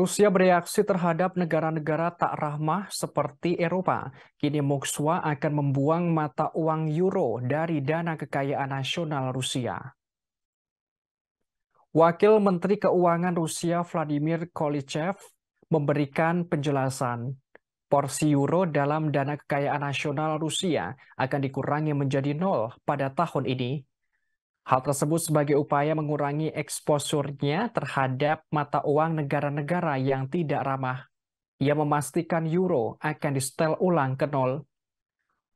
Rusia bereaksi terhadap negara-negara tak rahmah seperti Eropa. Kini Moskwa akan membuang mata uang euro dari dana kekayaan nasional Rusia. Wakil Menteri Keuangan Rusia Vladimir Kolichev memberikan penjelasan. Porsi euro dalam dana kekayaan nasional Rusia akan dikurangi menjadi nol pada tahun ini Hal tersebut sebagai upaya mengurangi eksposurnya terhadap mata uang negara-negara yang tidak ramah. Ia memastikan euro akan disetel ulang ke nol.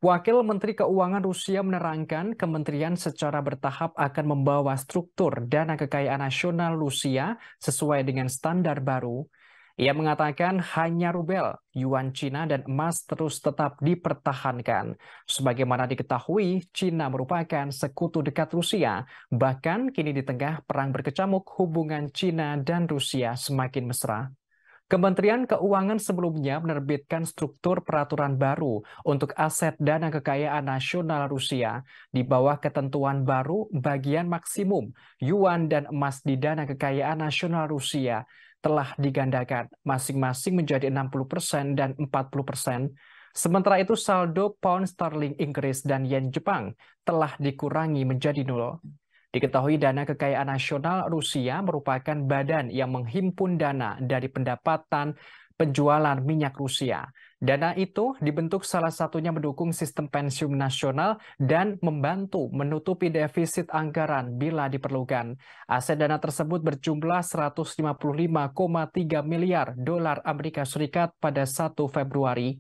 Wakil Menteri Keuangan Rusia menerangkan kementerian secara bertahap akan membawa struktur dana kekayaan nasional Rusia sesuai dengan standar baru ia mengatakan hanya rubel, yuan Cina dan emas terus tetap dipertahankan. Sebagaimana diketahui, Cina merupakan sekutu dekat Rusia. Bahkan kini di tengah perang berkecamuk, hubungan Cina dan Rusia semakin mesra. Kementerian Keuangan sebelumnya menerbitkan struktur peraturan baru untuk aset dana kekayaan nasional Rusia di bawah ketentuan baru bagian maksimum yuan dan emas di dana kekayaan nasional Rusia telah digandakan masing-masing menjadi 60% dan 40%. Sementara itu saldo pound sterling Inggris dan yen Jepang telah dikurangi menjadi nol. Diketahui Dana Kekayaan Nasional Rusia merupakan badan yang menghimpun dana dari pendapatan penjualan minyak Rusia. Dana itu dibentuk salah satunya mendukung sistem pensiun nasional dan membantu menutupi defisit anggaran bila diperlukan. Aset dana tersebut berjumlah 155,3 miliar dolar Amerika Serikat pada 1 Februari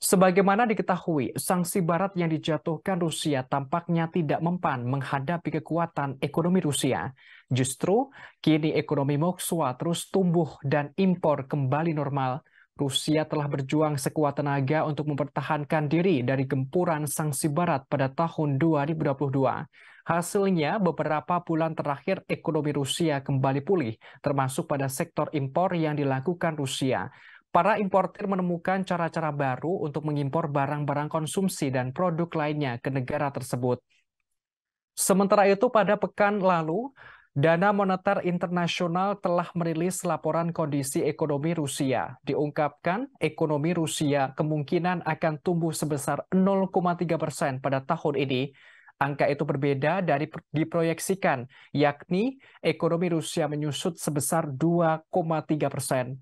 Sebagaimana diketahui, sanksi Barat yang dijatuhkan Rusia tampaknya tidak mempan menghadapi kekuatan ekonomi Rusia. Justru, kini ekonomi Moskwa terus tumbuh dan impor kembali normal. Rusia telah berjuang sekuat tenaga untuk mempertahankan diri dari gempuran sanksi Barat pada tahun 2022. Hasilnya, beberapa bulan terakhir ekonomi Rusia kembali pulih, termasuk pada sektor impor yang dilakukan Rusia. Para importer menemukan cara-cara baru untuk mengimpor barang-barang konsumsi dan produk lainnya ke negara tersebut. Sementara itu, pada pekan lalu, Dana Moneter Internasional telah merilis laporan kondisi ekonomi Rusia. Diungkapkan, ekonomi Rusia kemungkinan akan tumbuh sebesar 0,3 persen pada tahun ini. Angka itu berbeda dari diproyeksikan, yakni ekonomi Rusia menyusut sebesar 2,3 persen.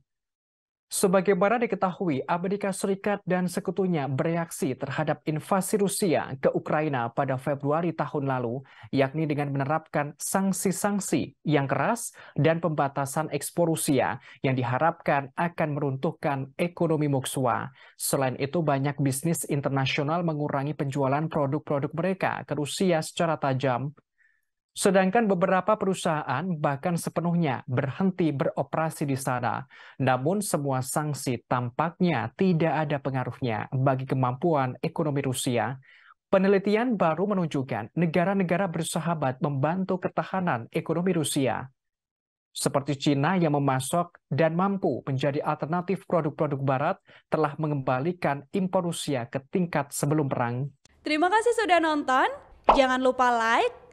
Sebagaimana diketahui, Amerika Serikat dan sekutunya bereaksi terhadap invasi Rusia ke Ukraina pada Februari tahun lalu, yakni dengan menerapkan sanksi-sanksi yang keras dan pembatasan ekspor Rusia yang diharapkan akan meruntuhkan ekonomi Moskwa. Selain itu, banyak bisnis internasional mengurangi penjualan produk-produk mereka ke Rusia secara tajam Sedangkan beberapa perusahaan bahkan sepenuhnya berhenti beroperasi di sana. Namun semua sanksi tampaknya tidak ada pengaruhnya bagi kemampuan ekonomi Rusia. Penelitian baru menunjukkan negara-negara bersahabat membantu ketahanan ekonomi Rusia. Seperti Cina yang memasok dan mampu menjadi alternatif produk-produk barat telah mengembalikan impor Rusia ke tingkat sebelum perang. Terima kasih sudah nonton. Jangan lupa like,